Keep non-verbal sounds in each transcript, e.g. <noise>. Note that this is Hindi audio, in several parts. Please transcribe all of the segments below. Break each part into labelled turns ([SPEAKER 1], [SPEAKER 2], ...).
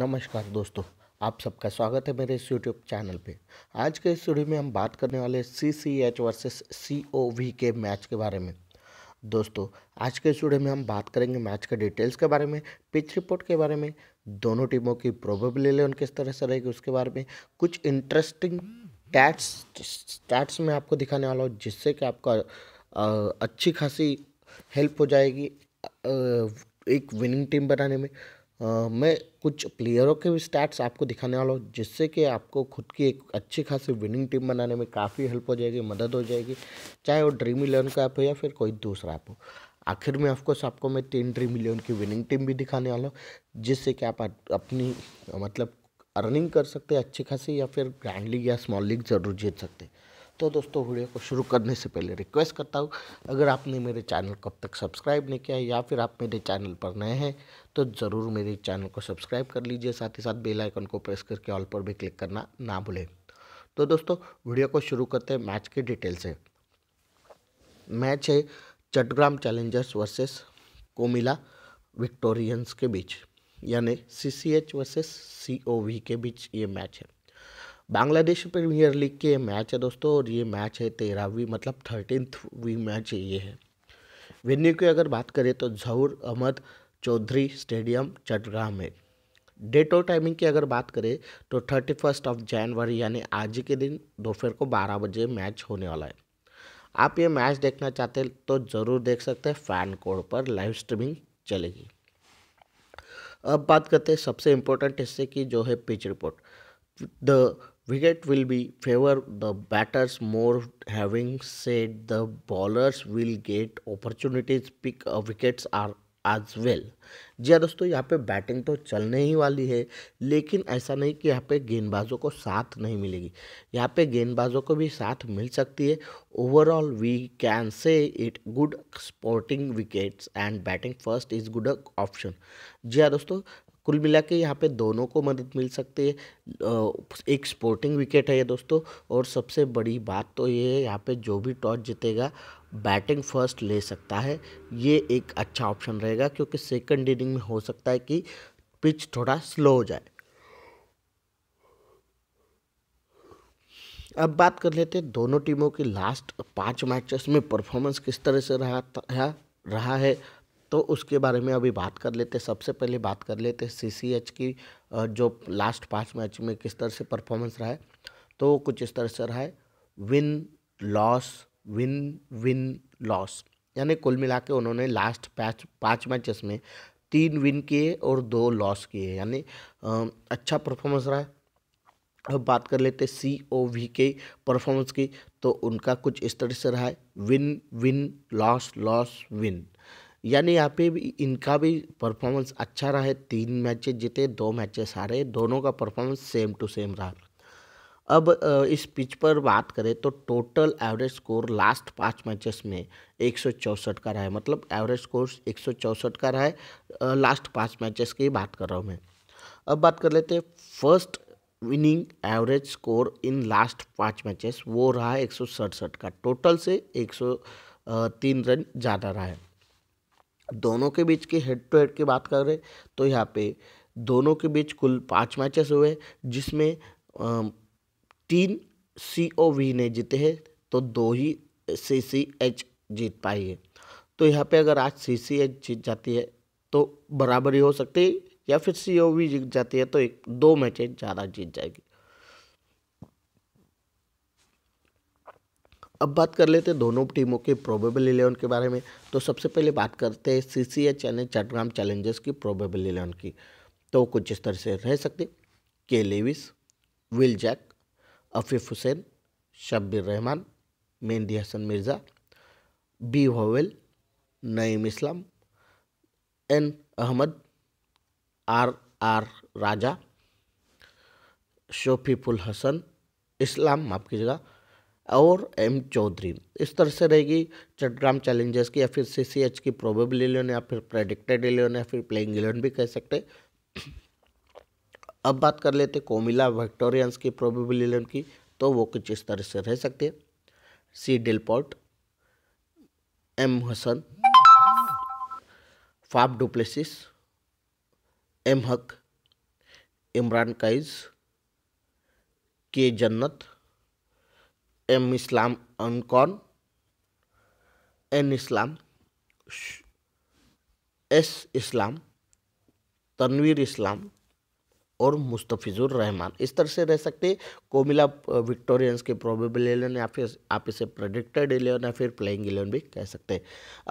[SPEAKER 1] नमस्कार दोस्तों आप सबका स्वागत है मेरे इस यूट्यूब चैनल पे आज के इस वीडियो में हम बात करने वाले C C H versus C O V के मैच के बारे में दोस्तों आज के इस वीडियो में हम बात करेंगे मैच के डिटेल्स के बारे में पिच रिपोर्ट के बारे में दोनों टीमों की प्रोबेबल इलेवन किस तरह से रहेगी उसके बारे में कुछ इंटरेस्टिंग टैट्स स्टैट्स में आपको दिखाने वाला हूँ जिससे कि आपका अच्छी खासी हेल्प हो जाएगी एक विनिंग टीम बनाने में मैं कुछ प्लेयरों के भी स्टैट्स आपको दिखाने वाला हूँ जिससे कि आपको खुद की एक अच्छी खासी विनिंग टीम बनाने में काफ़ी हेल्प हो जाएगी मदद हो जाएगी चाहे वो ड्रीम इलेवन का ऐप हो या फिर कोई दूसरा ऐप हो आखिर में ऑफकोर्स आपको मैं तीन ड्रीम इलेवन की विनिंग टीम भी दिखाने वाला हूँ जिससे कि आप अपनी मतलब अर्निंग कर सकते हैं अच्छी खासी या फिर ग्रैंड लीग या स्मॉल लीग ज़रूर जीत सकते हैं तो दोस्तों वीडियो को शुरू करने से पहले रिक्वेस्ट करता हूँ अगर आपने मेरे चैनल को अब तक सब्सक्राइब नहीं किया या फिर आप मेरे चैनल पर नए हैं तो ज़रूर मेरे चैनल को सब्सक्राइब कर लीजिए साथ ही साथ बेल आइकन को प्रेस करके ऑल पर भी क्लिक करना ना भूलें तो दोस्तों वीडियो को शुरू करते हैं मैच के डिटेल से मैच है Chattogram Challengers versus Comilla Victorians के बीच यानी C C H versus C O V के बीच ये मैच है बांग्लादेश प्रीमियर लीग के मैच है दोस्तों और ये मैच है तेरहवीं मतलब वी मैच ये है वेन्यू की अगर बात करें तो जहूर अहमद चौधरी स्टेडियम चटगा है डेट और टाइमिंग की अगर बात करें तो थर्टी फर्स्ट ऑफ जनवरी यानी आज के दिन दोपहर को बारह बजे मैच होने वाला है आप ये मैच देखना चाहते हैं तो ज़रूर देख सकते हैं फैन कोड पर लाइव स्ट्रीमिंग चलेगी अब बात करते हैं सबसे इम्पोर्टेंट हिस्से की जो है pitch report the wicket will be favour the batters more having said the bowlers will get opportunities pick wickets are as well जी हाँ दोस्तों यहाँ पे बैटिंग तो चलने ही वाली है लेकिन ऐसा नहीं कि यहाँ पे गेंदबाजों को साथ नहीं मिलेगी यहाँ पे गेंदबाजों को भी साथ मिल सकती है overall we can say it good sporting wickets and batting first is good option जी हाँ दोस्तों कुल मिला के यहाँ पे दोनों को मदद मिल सकती है एक स्पोर्टिंग विकेट है ये दोस्तों और सबसे बड़ी बात तो ये है यहाँ पे जो भी टॉस जीतेगा बैटिंग फर्स्ट ले सकता है ये एक अच्छा ऑप्शन रहेगा क्योंकि सेकंड इनिंग में हो सकता है कि पिच थोड़ा स्लो हो जाए अब बात कर लेते हैं दोनों टीमों की लास्ट पांच मैचेस में परफॉर्मेंस किस तरह से रहा रहा है तो उसके बारे में अभी बात कर लेते हैं सबसे पहले बात कर लेते हैं सी की जो लास्ट पाँच मैच में किस तरह से परफॉर्मेंस रहा है तो कुछ इस तरह से रहा है win loss win win loss यानी कुल मिला के उन्होंने लास्ट पैच पाँच मैचेस में तीन विन किए और दो लॉस किए यानी अच्छा परफॉर्मेंस रहा है अब बात कर लेते सी ओ वी के परफॉर्मेंस की तो उनका कुछ इस तरह से रहा है win win loss loss win यानी यहाँ पे भी इनका भी परफॉर्मेंस अच्छा रहा है तीन मैचेस जीते दो मैचेस हारे दोनों का परफॉर्मेंस सेम टू सेम रहा अब इस पिच पर बात करें तो टोटल एवरेज स्कोर लास्ट पाँच मैचेस में एक का रहा है मतलब एवरेज स्कोर एक का रहा है लास्ट पाँच मैचेस की बात कर रहा हूँ मैं अब बात कर लेते हैं first winning average score in last पाँच मैचेस वो रहा है एक का टोटल से एक तीन रन ज़्यादा रहा है दोनों के बीच की हेड टू हेड की बात करें तो यहाँ पे दोनों के बीच कुल पाँच मैचेस हुए जिसमें तीन सी ओ वी ने जीते हैं तो दो ही सी सी एच जीत पाई है तो यहाँ पे अगर आज सी सी एच जीत जाती है तो बराबरी हो सकती है या फिर सी ओ वी जीत जाती है तो एक दो मैचेज ज़्यादा जीत जाएगी अब बात कर लेते हैं दोनों टीमों के प्रोबेबल इलेवन के बारे में तो सबसे पहले बात करते हैं सी सी एच यानी चटग्राम चैलेंजर्स की प्रोबेबल इलेवन की तो कुछ इस तरह से रह सकते के Lewis Will Jack Afif Hossain Shabbir Rahman Mehidy Hasan Miraz B Howell Naim Islam N Ahmed R R Raja Shoriful Hasan Islam माफ़ कीजिएगा और एम चौधरी इस तरह से रहेगी चटग्राम चैलेंजर्स की या फिर सी सी एच की प्रोबेबल इलेवन या फिर प्रेडिक्टेड इलेवन या फिर प्लेइंग इलेवन भी कह सकते अब बात कर लेते कोमिला विक्टोरियंस की प्रोबेबल इलेवन की तो वो कुछ इस तरह से रह सकते हैं C Delport M Hasan Faf du Plessis M Haque Imran Kayes K Jannat M Islam अनकॉन एन इस्लाम एस इस्लाम तनवीर इस्लाम और मुस्तफ़िज़ुर रहमान इस तरह से रह सकते कोमिला विक्टोरियंस के प्रोबेबल एलेवन या फिर आप इसे प्रडिक्टेड एलेवन या फिर प्लेइंग एलेवन भी कह सकते हैं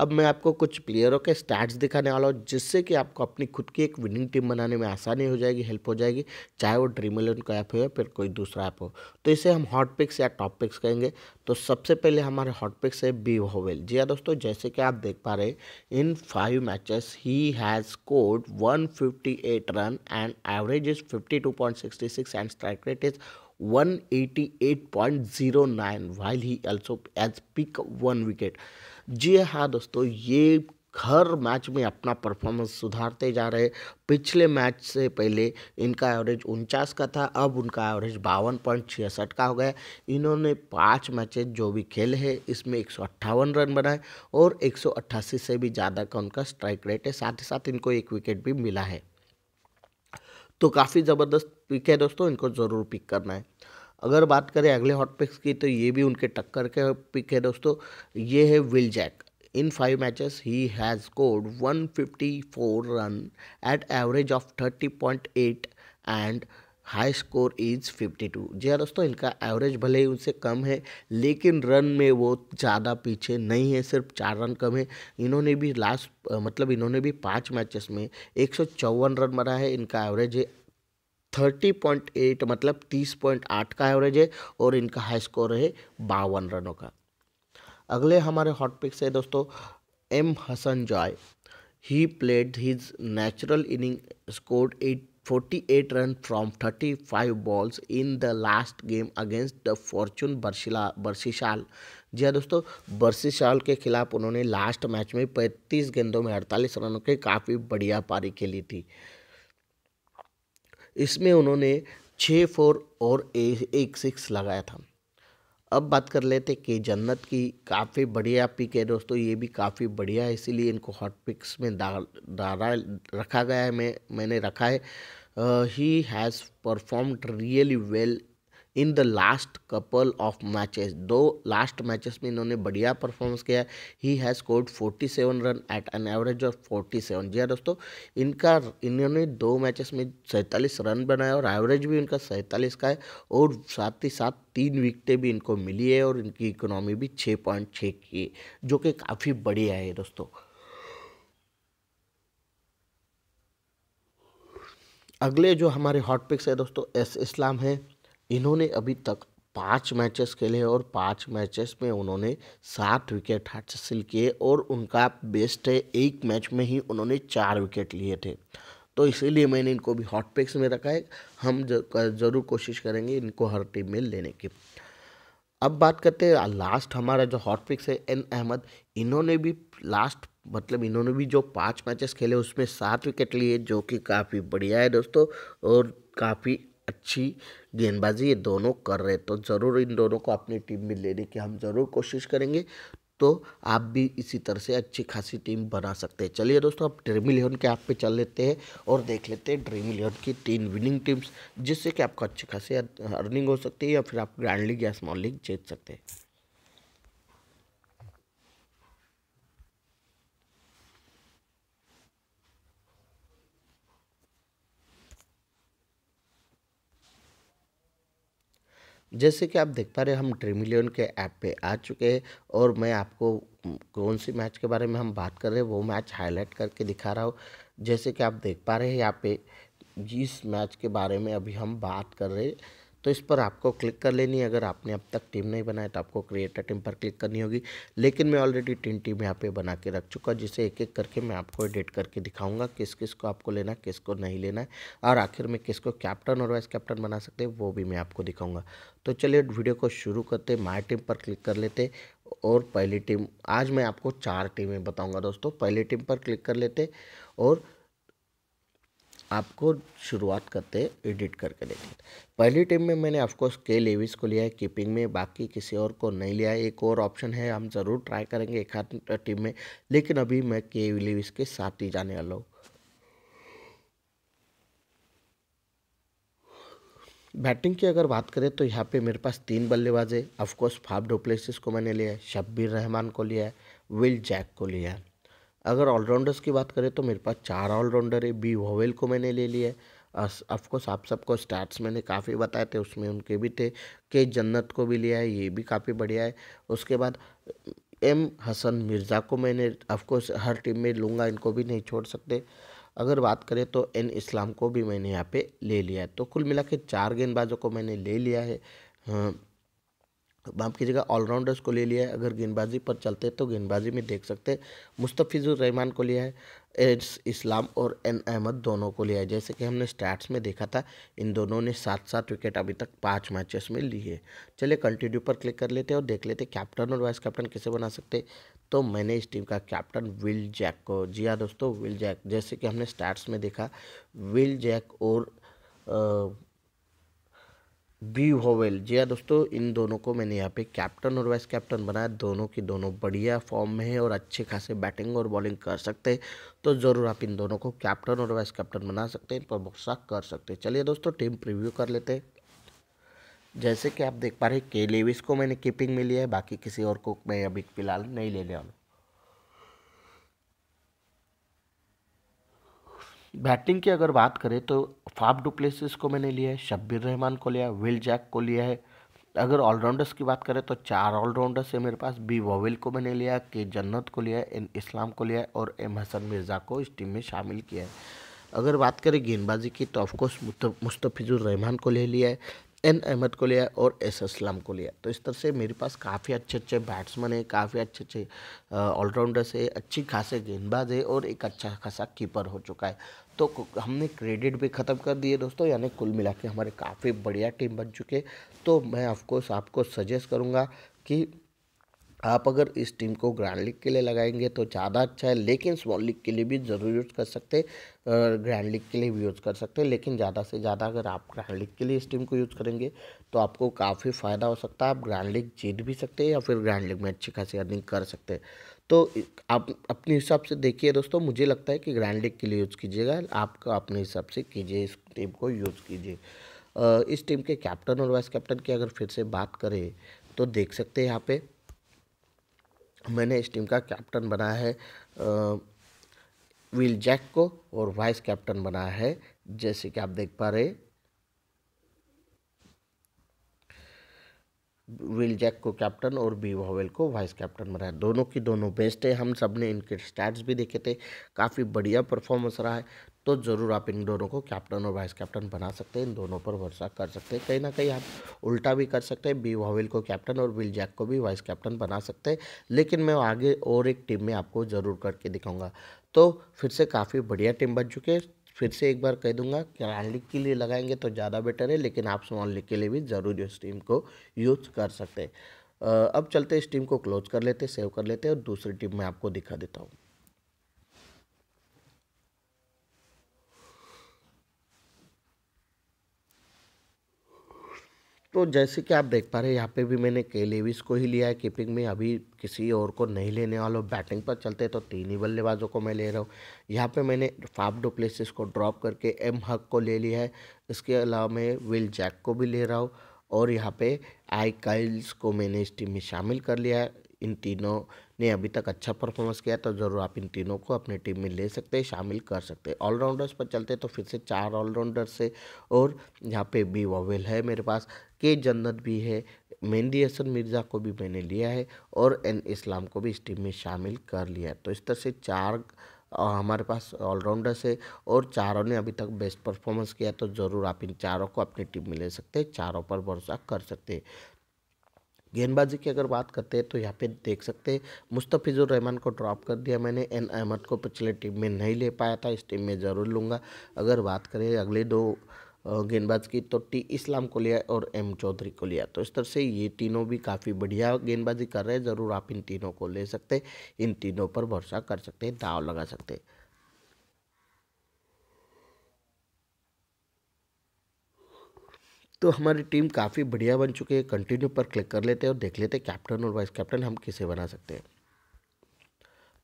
[SPEAKER 1] अब मैं आपको कुछ प्लेयरों के स्टैट्स दिखाने वाला हूँ जिससे कि आपको अपनी खुद की एक विनिंग टीम बनाने में आसानी हो जाएगी हेल्प हो जाएगी चाहे वो ड्रीम एलेवन का ऐप हो या फिर कोई दूसरा ऐप हो तो इसे हम हॉट पिक्स या टॉप पिक्स कहेंगे तो सबसे पहले हमारे हॉट पिक्स है बी होवेल जी हाँ दोस्तों जैसे कि आप देख पा रहे in five matches he has scored 158 run and average is 52.66 and strike rate is 188.09 while he also has pick one wicket जी हाँ दोस्तों ये हर मैच में अपना परफॉर्मेंस सुधारते जा रहे पिछले मैच से पहले इनका एवरेज उनचास का था अब उनका एवरेज बावन पॉइंट छियासठ का हो गया इन्होंने पाँच मैचेज जो भी खेले हैं इसमें एक सौ अट्ठावन रन बनाए और एक सौ अट्ठासी से भी ज़्यादा का उनका स्ट्राइक रेट है साथ ही साथ इनको एक विकेट भी मिला है तो काफ़ी ज़बरदस्त पिक है दोस्तों इनको ज़रूर पिक करना है अगर बात करें अगले हॉट पिक्स की तो ये भी उनके टक्कर के पिक है दोस्तों ये है Will Jack has scored one fifty four run 154 average of thirty point 30.8 and high score is 52 जी हाँ दोस्तों इनका एवरेज भले ही उनसे कम है लेकिन रन में वो ज़्यादा पीछे नहीं है सिर्फ चार रन कम है इन्होंने भी लास्ट मतलब इन्होंने भी पाँच मैचेस में एक रन बना है इनका एवरेज है थर्टी पॉइंट एट मतलब तीस पॉइंट आठ का एवरेज है और इनका हाई स्कोर है बावन रनों का अगले हमारे हॉट पिक्स है दोस्तों M Hasan Joy he played his natural inning scored at forty eight run from thirty five balls in the last game against the Fortune Barishal Barishal जी हाँ दोस्तों बर्शिशाल के खिलाफ उन्होंने लास्ट मैच में पैंतीस गेंदों में अड़तालीस रनों के काफ़ी बढ़िया पारी खेली थी इसमें उन्होंने छः फोर और एक सिक्स लगाया था अब बात कर लेते कि जन्नत की काफ़ी बढ़िया पिक है दोस्तों ये भी काफ़ी बढ़िया है इसीलिए इनको हॉट पिक्स में डाला रखा गया है मैं मैंने रखा है he has performed really well in the last couple of matches दो लास्ट मैचेस में इन्होंने बढ़िया परफॉर्मेंस किया he has scored 47 run at an average of 47 जी हाँ दोस्तों इनका इन्होंने दो मैचेस में सैंतालीस रन बनाया और एवरेज भी इनका सैंतालीस का है और साथ ही साथ तीन विकटें भी इनको मिली है और इनकी इकोनॉमी भी छः पॉइंट छः की है जो कि काफ़ी बढ़िया है दोस्तों अगले जो हमारे हॉट पिक्स है दोस्तों एस इस्लाम है इन्होंने अभी तक पाँच मैचेस खेले और पाँच मैचेस में उन्होंने सात विकेट हासिल किए और उनका बेस्ट है एक मैच में ही उन्होंने चार विकेट लिए थे तो इसीलिए मैंने इनको भी हॉट पिक्स में रखा है हम ज़रूर कोशिश करेंगे इनको हर टीम में लेने की अब बात करते हैं लास्ट हमारा जो हॉट पिक्स है एन अहमद इन्होंने भी लास्ट मतलब इन्होंने भी जो पांच मैचेस खेले उसमें सात विकेट लिए जो कि काफ़ी बढ़िया है दोस्तों और काफ़ी अच्छी गेंदबाजी ये दोनों कर रहे तो ज़रूर इन दोनों को अपनी टीम में लेने की हम ज़रूर कोशिश करेंगे तो आप भी इसी तरह से अच्छी खासी टीम बना सकते हैं चलिए दोस्तों आप ड्रीम इलेवन के ऐप पे चल लेते हैं और देख लेते हैं ड्रीम इलेवन की तीन विनिंग टीम्स जिससे कि आपको अच्छी खासी अर्निंग हो सकती है या फिर आप ग्रैंड लीग या स्मॉल लीग जीत सकते हैं जैसे कि आप देख पा रहे हम ड्रीम इलेवन के ऐप पे आ चुके हैं और मैं आपको कौन सी मैच के बारे में हम बात कर रहे हैं वो मैच हाईलाइट करके दिखा रहा हूँ जैसे कि आप देख पा रहे हैं यहाँ पे जिस मैच के बारे में अभी हम बात कर रहे हैं तो इस पर आपको क्लिक कर लेनी है अगर आपने अब तक टीम नहीं बनाया तो आपको क्रिएट अ टीम पर क्लिक करनी होगी लेकिन मैं ऑलरेडी तीन टीम यहाँ पे बना के रख चुका जिसे एक एक करके मैं आपको एडिट करके दिखाऊंगा किस किस को आपको लेना किस को नहीं लेना है और आखिर में किसको कैप्टन और वाइस कैप्टन बना सकते हैं वो भी मैं आपको दिखाऊँगा तो चलिए वीडियो को शुरू करते माई टीम पर क्लिक कर लेते और पहली टीम आज मैं आपको चार टीमें बताऊँगा दोस्तों पहली टीम पर क्लिक कर लेते और आपको शुरुआत करते एडिट करके देखिए पहली टीम में मैंने ऑफकोर्स के लेविस को लिया है कीपिंग में बाकी किसी और को नहीं लिया है एक और ऑप्शन है हम ज़रूर ट्राई करेंगे एक आध टीम में लेकिन अभी मैं के लेविस के साथ ही जाने वाला हूँ बैटिंग की अगर बात करें तो यहाँ पे मेरे पास तीन बल्लेबाज है ऑफकोर्स फाफ डोप्लेसिस को मैंने लिया है शब्बीर रहमान को लिया है विल जैक को लिया है अगर ऑलराउंडर्स की बात करें तो मेरे पास चार ऑलराउंडर है बी वोवेल को मैंने ले लिया है ऑफकोर्स आप सबको स्टार्ट मैंने काफ़ी बताए थे उसमें उनके भी थे के जन्नत को भी लिया है ये भी काफ़ी बढ़िया है उसके बाद एम हसन मिर्ज़ा को मैंने ऑफकोर्स हर टीम में लूँगा इनको भी नहीं छोड़ सकते अगर बात करें तो एन इस्लाम को भी मैंने यहाँ पे ले लिया है तो कुल मिला के चार गेंदबाजों को मैंने ले लिया है हाँ। तो बम्प की जगह ऑलराउंडर्स को ले लिया है अगर गेंदबाजी पर चलते तो गेंदबाजी में देख सकते मुस्तफ़िज़ुर रहमान को लिया है एस इस्लाम और एन अहमद दोनों को लिया है जैसे कि हमने स्टार्ट्स में देखा था इन दोनों ने सात सात विकेट अभी तक पाँच मैचेस में लिए चलिए कंटिन्यू पर क्लिक कर लेते हैं और देख लेते कैप्टन और वाइस कैप्टन कैसे बना सकते तो मैंने इस टीम का कैप्टन विल जैक को जी हाँ दोस्तों विल जैक जैसे कि हमने स्टार्ट्स में देखा विल जैक और आ, बी होवेल जी हाँ दोस्तों इन दोनों को मैंने यहाँ पे कैप्टन और वाइस कैप्टन बनाया दोनों की दोनों बढ़िया फॉर्म में है और अच्छे खासे बैटिंग और बॉलिंग कर सकते हैं तो ज़रूर आप इन दोनों को कैप्टन और वाइस कैप्टन बना सकते हैं इन पर भरोसा कर सकते हैं चलिए दोस्तों टीम प्रिव्यू कर लेते हैं जैसे कि आप देख पा रहे के लेविस को मैंने कीपिंग में लिया है बाकी किसी और को मैं अभी फिलहाल नहीं लेने वाला बैटिंग की अगर बात करें तो फाफ डुप्लेसिस को मैंने लिया है शब्बीर रहमान को लिया विल जैक को लिया है अगर ऑलराउंडर्स की बात करें तो चार ऑलराउंडर्स है मेरे पास बी वोविल को मैंने लिया के जन्नत को लिया एन इस्लाम को लिया और एम हसन मिर्ज़ा को इस टीम में शामिल किया है अगर बात करें गेंदबाजी की तो ऑफकोर्स मुस्तफ़िजुर रहमान को ले लिया है एन अहमद को लिया और एस असलम को लिया तो इस तरह से मेरे पास काफ़ी अच्छे अच्छे बैट्समैन है काफ़ी अच्छे अच्छे ऑलराउंडर्स है अच्छी खासे गेंदबाज है और एक अच्छा खासा कीपर हो चुका है तो हमने क्रेडिट भी ख़त्म कर दिए दोस्तों यानी कुल मिला के हमारे काफ़ी बढ़िया टीम बन चुके तो मैं ऑफकोर्स आपको सजेस्ट करूँगा कि आप अगर इस टीम को ग्रैंड लीग के लिए लगाएंगे तो ज़्यादा अच्छा है लेकिन स्मॉल लीग के लिए भी ज़रूर यूज़ कर सकते ग्रैंड लीग के लिए भी यूज़ कर सकते हैं लेकिन ज़्यादा से ज़्यादा अगर आप ग्रैंड लीग के लिए इस टीम को यूज़ करेंगे तो आपको काफ़ी फ़ायदा हो सकता है आप ग्रैंड लीग जीत भी सकते हैं या फिर ग्रैंड लीग में अच्छी खासी अर्निंग कर सकते हैं तो आप अपने हिसाब से देखिए दोस्तों मुझे लगता है कि ग्रैंड लीग के लिए यूज़ कीजिएगा आप अपने हिसाब से कीजिए इस टीम को यूज़ कीजिए इस टीम के कैप्टन और वाइस कैप्टन की अगर फिर से बात करें तो देख सकते हैं यहाँ पर मैंने इस टीम का कैप्टन बनाया है विल जैक को और वाइस कैप्टन बनाया है जैसे कि आप देख पा रहे विल जैक को कैप्टन और बी वॉवेल को वाइस कैप्टन बनाया दोनों की दोनों बेस्ट है हम सब ने इनके स्टैट्स भी देखे थे काफ़ी बढ़िया परफॉर्मेंस रहा है तो ज़रूर आप इन दोनों को कैप्टन और वाइस कैप्टन बना सकते हैं इन दोनों पर भरोसा कर सकते हैं कहीं ना कहीं आप उल्टा भी कर सकते हैं बी वॉविल को कैप्टन और विल जैक को भी वाइस कैप्टन बना सकते हैं लेकिन मैं आगे और एक टीम में आपको ज़रूर करके दिखाऊंगा तो फिर से काफ़ी बढ़िया टीम बन चुकी है फिर से एक बार कह दूंगा ग्रैंड लीग के लिए लगाएंगे तो ज़्यादा बेटर है लेकिन आप स्मॉल लीग के लिए भी ज़रूर इस टीम को यूज कर सकते हैं अब चलते इस टीम को क्लोज कर लेते सेव कर लेते और दूसरी टीम में आपको दिखा देता हूँ तो जैसे कि आप देख पा रहे हैं यहाँ पे भी मैंने के लेविस को ही लिया है कीपिंग में अभी किसी और को नहीं लेने वालों बैटिंग पर चलते तो तीन ही बल्लेबाजों को मैं ले रहा हूँ यहाँ पे मैंने फाफ डुप्लेसिस को ड्रॉप करके एम हक को ले लिया है इसके अलावा मैं विल जैक को भी ले रहा हूँ और यहाँ पे आई काइल्स को मैंने इस टीम में शामिल कर लिया है इन तीनों ने अभी तक अच्छा परफॉर्मेंस किया तो ज़रूर आप इन तीनों को अपने टीम में ले सकते हैं शामिल कर सकते हैं ऑलराउंडर्स पर चलते तो फिर से चार ऑलराउंडर्स है और यहाँ पे बी वोवेल है मेरे पास के जन्नत भी है मेहंदी हसन मिर्ज़ा को भी मैंने लिया है और एन इस्लाम को भी इस टीम में शामिल कर लिया है तो इस तरह से चार और हमारे पास ऑलराउंडर्स है और चारों ने अभी तक बेस्ट परफॉर्मेंस किया तो ज़रूर आप इन चारों को अपनी टीम में ले सकते हैं चारों पर भरोसा कर सकते हैं गेंदबाजी की अगर बात करते हैं तो यहाँ पे देख सकते हैं मुस्तफ़िज़ुर रहमान को ड्रॉप कर दिया मैंने एन अहमद को पिछले टीम में नहीं ले पाया था इस टीम में ज़रूर लूँगा अगर बात करें अगले दो गेंदबाज की तो टी इस्लाम को लिया और एम चौधरी को लिया तो इस तरह से ये तीनों भी काफ़ी बढ़िया गेंदबाजी कर रहे हैं ज़रूर आप इन तीनों को ले सकते इन तीनों पर भरोसा कर सकते हैं दाव लगा सकते हैं तो हमारी टीम काफ़ी बढ़िया बन चुकी है कंटिन्यू पर क्लिक कर लेते हैं और देख लेते हैं कैप्टन और वाइस कैप्टन हम किसे बना सकते हैं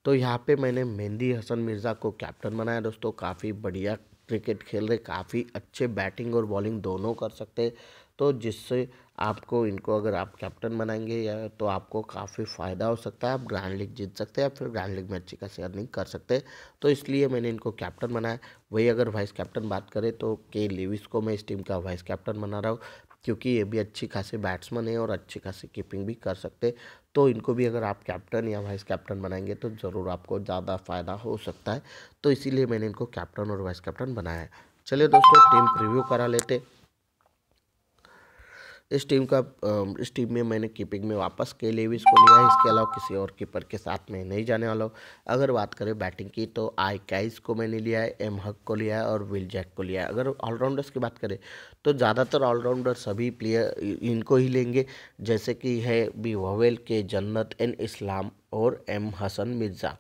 [SPEAKER 1] तो यहाँ पे मैंने मेहंदी हसन मिर्ज़ा को कैप्टन बनाया दोस्तों काफ़ी बढ़िया क्रिकेट खेल रहे काफ़ी अच्छे बैटिंग और बॉलिंग दोनों कर सकते तो जिससे आपको इनको अगर आप कैप्टन बनाएंगे या तो आपको काफ़ी फ़ायदा हो सकता है आप ग्रैंड लीग जीत सकते हैं या फिर ग्रैंड लीग में अच्छी खासी अर्निंग कर सकते हैं तो इसलिए मैंने इनको कैप्टन बनाया वही अगर वाइस कैप्टन बात करें तो के लेविस को मैं इस टीम का वाइस कैप्टन बना रहा हूँ क्योंकि ये भी अच्छी खासी बैट्समैन है और अच्छी खासी कीपिंग भी कर सकते तो इनको भी अगर आप कैप्टन या वाइस कैप्टन बनाएंगे तो ज़रूर आपको ज़्यादा फ़ायदा हो सकता है तो इसीलिए मैंने इनको कैप्टन और वाइस कैप्टन बनाया है चलिए दोस्तों टीम प्रिव्यू करा लेते इस टीम का इस टीम में मैंने कीपिंग में वापस के लेविस को लिया है इसके अलावा किसी और कीपर के साथ में नहीं जाने वाला हूँ अगर बात करें बैटिंग की तो आई कैस को मैंने लिया है एम हक को लिया है और विल जैक को लिया है अगर ऑलराउंडर्स की बात करें तो ज़्यादातर ऑलराउंडर सभी प्लेयर इनको ही लेंगे जैसे कि है बी ववेल के जन्नत एन इस्लाम और एम हसन मिर्ज़ा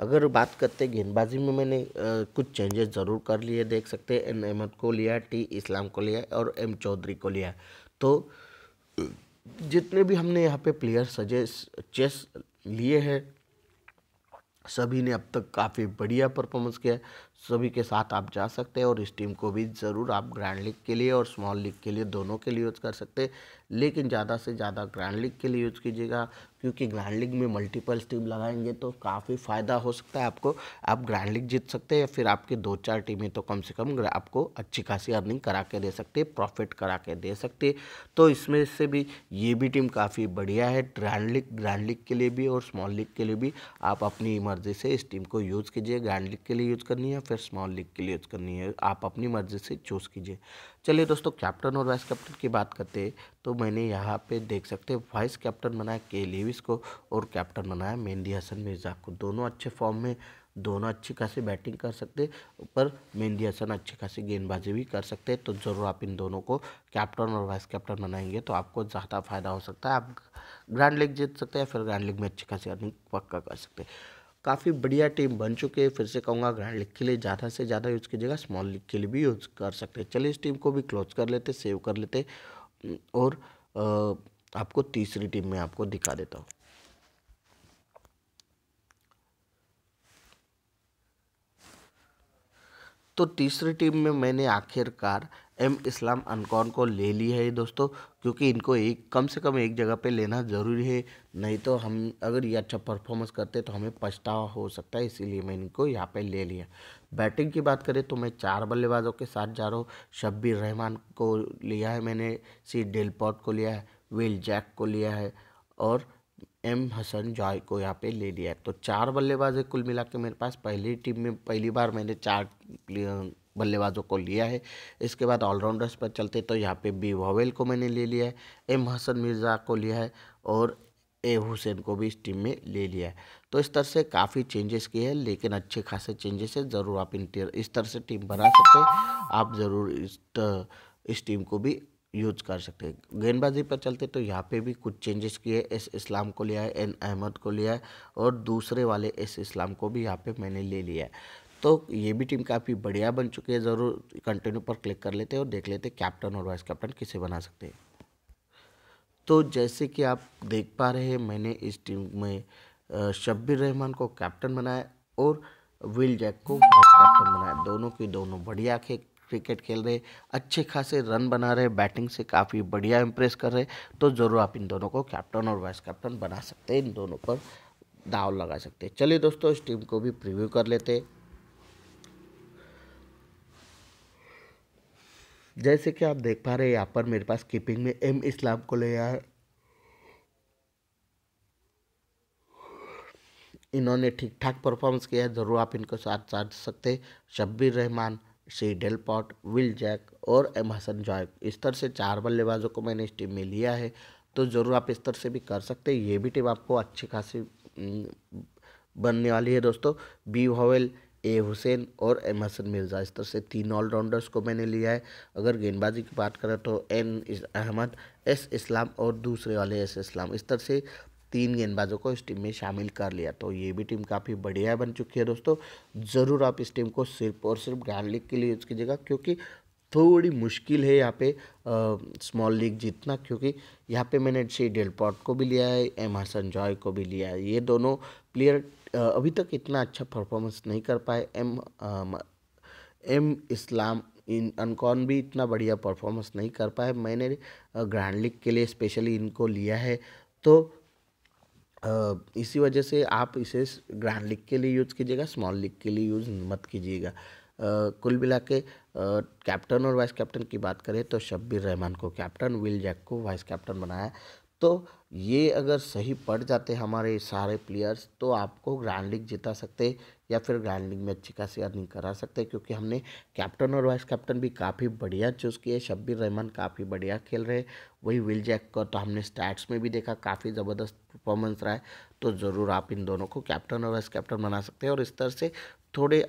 [SPEAKER 1] अगर बात करते गेंदबाजी में मैंने आ, कुछ चेंजेस ज़रूर कर लिए देख सकते हैं एन अहमद को लिया टी इस्लाम को लिया और एम चौधरी को लिया तो जितने भी हमने यहाँ पे प्लेयर सजेस्ट चेस लिए हैं सभी ने अब तक काफ़ी बढ़िया परफॉर्मेंस किया है सभी के साथ आप जा सकते हैं और इस टीम को भी ज़रूर आप ग्रैंड लीग के लिए और स्मॉल लीग के लिए दोनों के लिए यूज़ कर सकते हैं लेकिन ज़्यादा से ज़्यादा लीग के लिए यूज़ कीजिएगा क्योंकि ग्रैंड लीग में मल्टीपल टीम लगाएंगे तो काफ़ी फ़ायदा हो सकता है आपको आप ग्रैंड लीग जीत सकते हैं या फिर आपके दो चार टीमें तो कम से कम आपको अच्छी खासी अर्निंग करा के दे सकती है प्रॉफिट करा के दे सकती है तो इसमें से भी ये भी टीम काफ़ी बढ़िया है ग्रैंड लीग ग्रैंड लीग के लिए भी और स्मॉल लीग के लिए भी आप अपनी मर्ज़ी से इस टीम को यूज़ कीजिए ग्रैंड लीग के लिए यूज़ करनी है फिर स्मॉल लीग के लिए यूज़ करनी है आप अपनी मर्ज़ी से चूज़ कीजिए चलिए दोस्तों कैप्टन और वाइस कैप्टन की बात करते हैं तो मैंने यहाँ पे देख सकते हैं वाइस कैप्टन बनाया के लेविस को और कैप्टन बनाया मेहंदी हसन मिर्ज़ा को दोनों अच्छे फॉर्म में दोनों अच्छी खासी बैटिंग कर सकते पर मेहंदी हसन अच्छी खासी गेंदबाजी भी कर सकते हैं तो ज़रूर आप इन दोनों को कैप्टन और वाइस कैप्टन बनाएंगे तो आपको ज़्यादा फ़ायदा हो सकता है आप ग्रैंड लीग जीत सकते हैं फिर ग्रैंड लीग में अच्छी खासी अर्निंग पक्का कर सकते हैं काफ़ी बढ़िया टीम बन चुके हैं फिर से कहूँगा ग्रैंड लीग के लिए ज़्यादा से ज़्यादा यूज़ कीजिएगा स्मॉल लीग के लिए भी यूज़ कर सकते हैं चलिए इस टीम को भी क्लोज कर लेते सेव कर लेते और आपको तीसरी टीम में आपको दिखा देता हूँ तो तीसरी टीम में मैंने आखिरकार एम इस्लाम अनकौन को ले लिया है दोस्तों क्योंकि इनको एक कम से कम एक जगह पे लेना ज़रूरी है नहीं तो हम अगर ये अच्छा परफॉर्मेंस करते तो हमें पछतावा हो सकता है इसीलिए मैं इनको यहाँ पे ले लिया बैटिंग की बात करें तो मैं चार बल्लेबाजों के साथ जा रहा हूँ शब्बीर रहमान को लिया है मैंने सी डेलपॉट को लिया है विल जैक को लिया है और एम हसन जॉय को यहाँ पे ले लिया है तो चार बल्लेबाज है कुल मिला के मेरे पास पहली टीम में पहली बार मैंने चार बल्लेबाजों को लिया है इसके बाद ऑलराउंडर्स पर चलते तो यहाँ पे बी वावेल को मैंने ले लिया है एम हसन मिर्ज़ा को लिया है और ए हुसैन को भी इस टीम में ले लिया है तो इस तरह से काफ़ी चेंजेस किए हैं लेकिन अच्छे खासे चेंजेस है ज़रूर आप इन इस तरह से टीम बना सकते हैं आप ज़रूर इस इस टीम को भी यूज कर सकते हैं गेंदबाजी पर चलते तो यहाँ पे भी कुछ चेंजेस किए एस इस्लाम को लिया है एन अहमद को लिया है और दूसरे वाले एस इस्लाम को भी यहाँ पे मैंने ले लिया है तो ये भी टीम काफ़ी बढ़िया बन चुकी है ज़रूर कंटिन्यू पर क्लिक कर लेते हैं और देख लेते हैं कैप्टन और वाइस कैप्टन किसे बना सकते हैं तो जैसे कि आप देख पा रहे हैं मैंने इस टीम में शब्बीर रहमान को कैप्टन बनाया और विल जैक को वाइस कैप्टन बनाया दोनों की दोनों बढ़िया खे क्रिकेट खेल रहे अच्छे खासे रन बना रहे बैटिंग से काफ़ी बढ़िया इम्प्रेस कर रहे तो ज़रूर आप इन दोनों को कैप्टन और वाइस कैप्टन बना सकते हैं इन दोनों पर दाव लगा सकते हैं चलिए दोस्तों इस टीम को भी प्रीव्यू कर लेते जैसे कि आप देख पा रहे हैं यहाँ पर मेरे पास कीपिंग में एम इस्लाम को ले आया इन्होंने ठीक ठाक परफॉर्मेंस किया है ज़रूर आप इनको साथ साथ सकते Shabbir Rahman C Delport Will Jack और एम हसन जॉय इस तरह से चार बल्लेबाजों को मैंने इस टीम में लिया है तो ज़रूर आप इस तरह से भी कर सकते हैं ये भी टीम आपको अच्छी खासी बनने वाली है दोस्तों बी होवेल ए हुसैन और एम हसन मिर्ज़ा इस तरह से तीन ऑलराउंडर्स को मैंने लिया है अगर गेंदबाजी की बात करें तो एन अहमद एस इस्लाम और दूसरे वाले एस इस्लाम इस तरह से तीन गेंदबाजों को इस टीम में शामिल कर लिया तो ये भी टीम काफ़ी बढ़िया बन चुकी है दोस्तों ज़रूर आप इस टीम को सिर्फ और सिर्फ गार्लिक के लिए यूज़ कीजिएगा क्योंकि थोड़ी मुश्किल है यहाँ पे स्मॉल लीग जीतना क्योंकि यहाँ पे मैंने श्री डेलपॉट को भी लिया है एम हसन जॉय को भी लिया है ये दोनों प्लेयर अभी तक इतना अच्छा परफॉर्मेंस नहीं कर पाए एम आ, एम इस्लाम इन अनकॉन भी इतना बढ़िया परफॉर्मेंस नहीं कर पाए मैंने ग्रैंड लीग के लिए स्पेशली इनको लिया है तो इसी वजह से आप इसे ग्रैंड लीग के लिए यूज़ कीजिएगा स्मॉल लीग के लिए यूज़ मत कीजिएगा कुल मिला के कैप्टन और वाइस कैप्टन की बात करें तो शब्बीर रहमान को कैप्टन विल जैक को वाइस कैप्टन बनाया तो ये अगर सही पड़ जाते हमारे सारे प्लेयर्स तो आपको ग्रैंड लीग जिता सकते या फिर ग्रैंड लीग में अच्छी खासी अर्निंग करा सकते हैं क्योंकि हमने कैप्टन और वाइस कैप्टन भी काफ़ी बढ़िया चूज़ किए शब्बीर रहमान काफ़ी बढ़िया खेल रहे वही विल जैक का तो हमने स्टैट्स में भी देखा काफ़ी ज़बरदस्त परफॉर्मेंस रहा है तो ज़रूर आप इन दोनों को कैप्टन और वाइस कैप्टन बना सकते हैं और इस तरह से थोड़े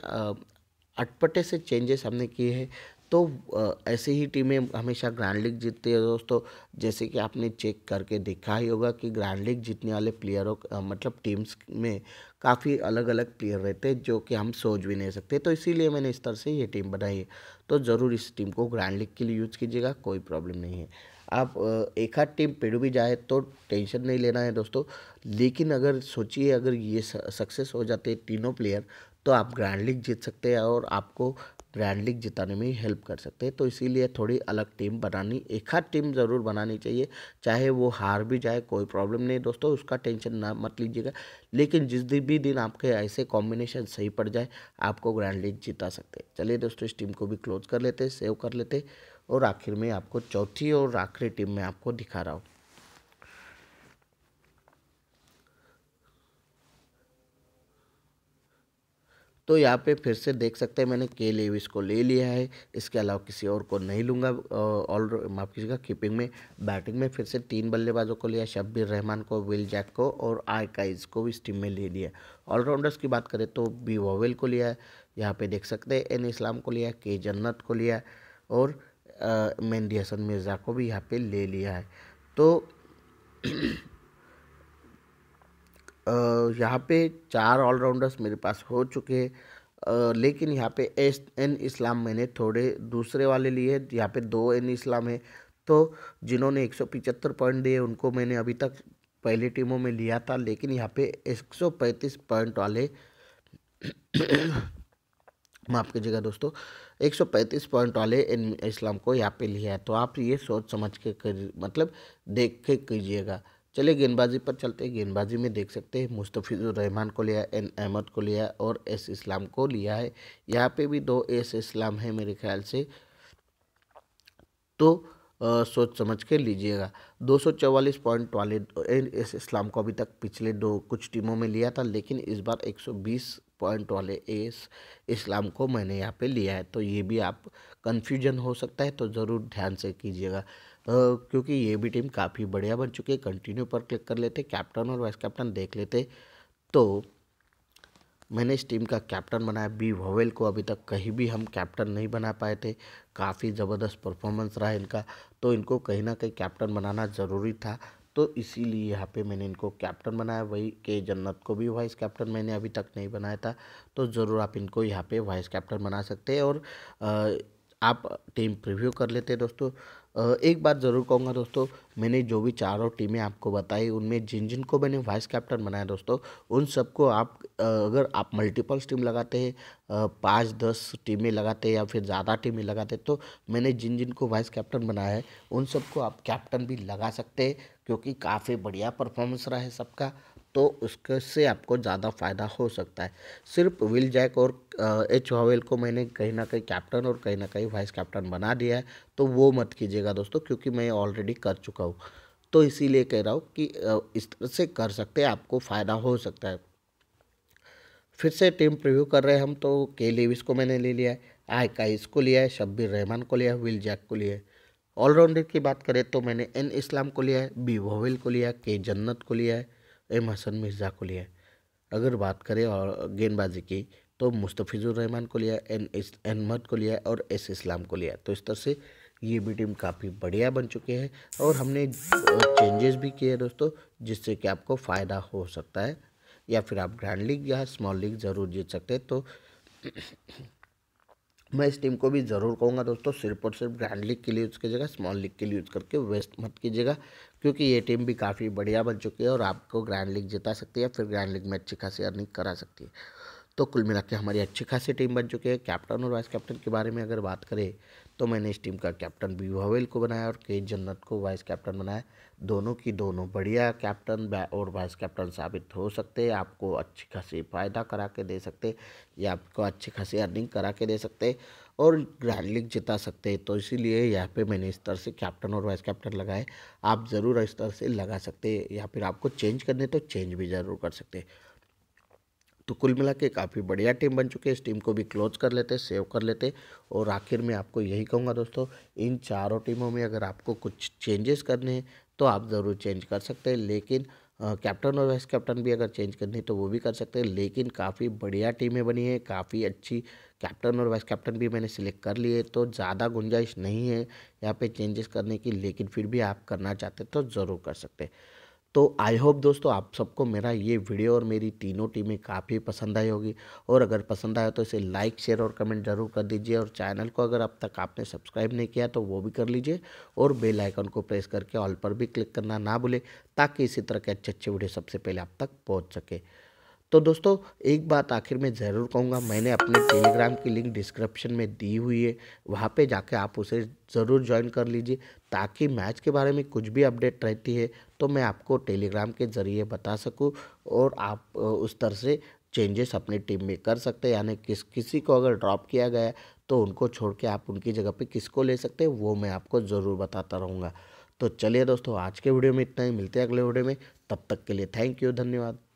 [SPEAKER 1] अटपटे से चेंजेस हमने किए हैं तो ऐसे ही टीमें हमेशा ग्रैंड लीग जीतती है दोस्तों जैसे कि आपने चेक करके देखा ही होगा कि ग्रैंड लीग जीतने वाले प्लेयरों मतलब टीम्स में काफ़ी अलग अलग प्लेयर रहते हैं जो कि हम सोच भी नहीं सकते तो इसीलिए मैंने इस तरह से ये टीम बनाई है तो ज़रूर इस टीम को ग्रैंड लीग के लिए यूज़ कीजिएगा कोई प्रॉब्लम नहीं है आप एक आध टीम पेड़ भी जाए तो टेंशन नहीं लेना है दोस्तों लेकिन अगर सोचिए अगर ये सक्सेस हो जाते तीनों प्लेयर तो आप ग्रैंड लीग जीत सकते हैं और आपको ग्रैंड लीग जिताने में हेल्प कर सकते हैं तो इसीलिए थोड़ी अलग टीम बनानी एक हाथ टीम ज़रूर बनानी चाहिए चाहे वो हार भी जाए कोई प्रॉब्लम नहीं दोस्तों उसका टेंशन ना मत लीजिएगा लेकिन जिस दिन भी दिन आपके ऐसे कॉम्बिनेशन सही पड़ जाए आपको ग्रैंड लीग जिता सकते हैं चलिए दोस्तों इस टीम को भी क्लोज कर लेते सेव कर लेते और आखिर में आपको चौथी और आखिरी टीम में आपको दिखा रहा हूँ तो यहाँ पे फिर से देख सकते हैं मैंने के लेविस को ले लिया है इसके अलावा किसी और को नहीं लूँगा ऑल माफ कीजिएगा कीपिंग में बैटिंग में फिर से तीन बल्लेबाजों को लिया शब्बीर रहमान को विल जैक को और आयकाइज को भी इस टीम में ले लिया ऑलराउंडर्स की बात करें तो बी वोवेल को लिया है यहाँ पर देख सकते हैं एन इस्लाम को लिया के जन्नत को लिया और मेहंदी हसन मिर्ज़ा को भी यहाँ पर ले लिया है तो <clears throat> यहाँ पे चार ऑलराउंडर्स मेरे पास हो चुके हैं लेकिन यहाँ पे एस एन इस्लाम मैंने थोड़े दूसरे वाले लिए यहाँ पे दो एन इस्लाम है तो जिन्होंने एक सौ पिचहत्तर पॉइंट दिए उनको मैंने अभी तक पहली टीमों में लिया था लेकिन यहाँ पे एक सौ पैंतीस पॉइंट वाले <coughs> माफ़ कीजिएगा दोस्तों 135 पॉइंट वाले इन इस्लाम को यहाँ पे लिया है तो आप ये सोच समझ के कर मतलब देख के कीजिएगा चले गेंदबाजी पर चलते गेंदबाजी में देख सकते हैं मुस्तफ़ीज़ुररहमान को लिया एन अहमद को लिया और एस इस्लाम को लिया है यहाँ पे भी दो एस इस्लाम है मेरे ख्याल से तो आ, सोच समझ के लीजिएगा 244 पॉइंट वाले एन एस इस्लाम को अभी तक पिछले दो कुछ टीमों में लिया था लेकिन इस बार 120 पॉइंट वाले एस इस्लाम को मैंने यहाँ पर लिया है तो ये भी आप कन्फ्यूजन हो सकता है तो ज़रूर ध्यान से कीजिएगा क्योंकि ये भी टीम काफ़ी बढ़िया बन चुकी है कंटिन्यू पर क्लिक कर लेते कैप्टन और वाइस कैप्टन देख लेते तो मैंने इस टीम का कैप्टन बनाया बी वोवेल को अभी तक कहीं भी हम कैप्टन नहीं बना पाए थे काफ़ी ज़बरदस्त परफॉर्मेंस रहा इनका तो इनको कहीं ना कहीं कैप्टन बनाना ज़रूरी था तो इसीलिए यहाँ पे मैंने इनको कैप्टन बनाया वही के जन्नत को भी वाइस कैप्टन मैंने अभी तक नहीं बनाया था तो ज़रूर आप इनको यहाँ पे वाइस कैप्टन बना सकते हैं और आप टीम प्रिव्यू कर लेते दोस्तों एक बात ज़रूर कहूँगा दोस्तों मैंने जो भी चारों टीमें आपको बताई उनमें जिन जिन को मैंने वाइस कैप्टन बनाया दोस्तों उन सबको आप अगर आप मल्टीपल्स टीम लगाते हैं पाँच दस टीमें लगाते हैं या फिर ज़्यादा टीमें लगाते हैं तो मैंने जिन जिन को वाइस कैप्टन बनाया है उन सबको आप कैप्टन भी लगा सकते हैं क्योंकि काफ़ी बढ़िया परफॉर्मेंस रहा है सबका तो उसके से आपको ज़्यादा फ़ायदा हो सकता है सिर्फ विल जैक और एच हवेल को मैंने कहीं ना कहीं कैप्टन और कहीं ना कहीं वाइस कैप्टन बना दिया है तो वो मत कीजिएगा दोस्तों क्योंकि मैं ऑलरेडी कर चुका हूँ तो इसीलिए कह रहा हूँ कि इस तरह से कर सकते हैं आपको फ़ायदा हो सकता है फिर से टीम प्रिव्यू कर रहे हैं हम तो के लेविस को मैंने ले लिया है आयका इसको लिया है शब्बीर रहमान को लिया है विल जैक को लिया है ऑलराउंडर की बात करें तो मैंने एन इस्लाम को लिया है बी वोविल को लिया है के जन्नत को लिया है एम हसन मिर्ज़ा को लिया अगर बात करें और गेंदबाजी की तो मुस्तफ़िज़ुर रहमान को लिया एन एस अहमद को लिया और एस इस्लाम को लिया तो इस तरह से ये भी टीम काफ़ी बढ़िया बन चुकी है और हमने चेंजेस भी किए दोस्तों जिससे कि आपको फ़ायदा हो सकता है या फिर आप ग्रैंड लीग या स्मॉल लीग ज़रूर जीत सकते हैं तो <clears throat> मैं इस टीम को भी ज़रूर कहूँगा दोस्तों सिर्फ और सिर्फ ग्रैंड लीग के लिए यूज़ कीजिएगा स्मॉल लीग के लिए यूज़ करके वेस्ट मत कीजिएगा क्योंकि ये टीम भी काफ़ी बढ़िया बन चुकी है और आपको ग्रैंड लीग जिता सकती है फिर ग्रैंड लीग में अच्छी खासी अर्निंग करा सकती है तो कुल मिला के हमारी अच्छी खासी टीम बन चुकी है कैप्टन और वाइस कैप्टन के बारे में अगर बात करें तो मैंने इस टीम का कैप्टन बी हवेल को बनाया और के जन्नत को वाइस कैप्टन बनाया दोनों की दोनों बढ़िया कैप्टन और वाइस कैप्टन साबित हो सकते हैं आपको अच्छी खासी फ़ायदा करा के दे सकते या आपको अच्छी खासी अर्निंग करा के दे सकते और ग्रैंड लीग जिता सकते हैं तो इसीलिए यहाँ पे मैंने इस तरह से कैप्टन और वाइस कैप्टन लगाए आप ज़रूर इस तरह से लगा सकते हैं या फिर आपको चेंज करने तो चेंज भी ज़रूर कर सकते तो कुल मिला के काफ़ी बढ़िया टीम बन चुकी है इस टीम को भी क्लोज कर लेते सेव कर लेते और आखिर में आपको यही कहूँगा दोस्तों इन चारों टीमों में अगर आपको कुछ चेंजेस करने हैं तो आप ज़रूर चेंज कर सकते हैं लेकिन कैप्टन और वाइस कैप्टन भी अगर चेंज करनी है तो वो भी कर सकते हैं लेकिन काफ़ी बढ़िया टीमें बनी है काफ़ी अच्छी कैप्टन और वाइस कैप्टन भी मैंने सिलेक्ट कर लिए तो ज़्यादा गुंजाइश नहीं है यहाँ पे चेंजेस करने की लेकिन फिर भी आप करना चाहते तो ज़रूर कर सकते हैं तो आई होप दोस्तों आप सबको मेरा ये वीडियो और मेरी तीनों टीमें काफ़ी पसंद आई होगी और अगर पसंद आया तो इसे लाइक शेयर और कमेंट ज़रूर कर दीजिए और चैनल को अगर अब तक आपने सब्सक्राइब नहीं किया तो वो भी कर लीजिए और बेल आइकन को प्रेस करके ऑल पर भी क्लिक करना ना भूलें ताकि इसी तरह के अच्छे अच्छे वीडियो सबसे पहले आप तक पहुँच सके तो दोस्तों एक बात आखिर में ज़रूर कहूँगा मैंने अपने टेलीग्राम की लिंक डिस्क्रिप्शन में दी हुई है वहाँ पे जाके आप उसे ज़रूर ज्वाइन कर लीजिए ताकि मैच के बारे में कुछ भी अपडेट रहती है तो मैं आपको टेलीग्राम के ज़रिए बता सकूँ और आप उस तरह से चेंजेस अपनी टीम में कर सकते हैं यानी किस किसी को अगर ड्रॉप किया गया तो उनको छोड़ के आप उनकी जगह पे किसको ले सकते हैं वो मैं आपको ज़रूर बताता रहूँगा तो चलिए दोस्तों आज के वीडियो में इतना ही मिलते हैं अगले वीडियो में तब तक के लिए थैंक यू धन्यवाद